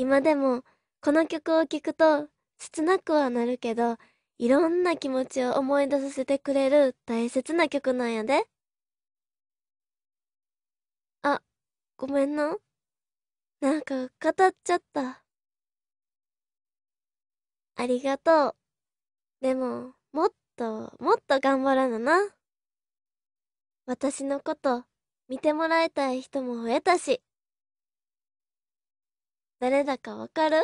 今でもこの曲を聴くと切なくはなるけどいろんな気持ちを思い出させてくれる大切な曲なんやであごめんななんか語っちゃったありがとうでももっともっと頑張らなな私のこと見てもらいたい人も増えたし誰だかわかる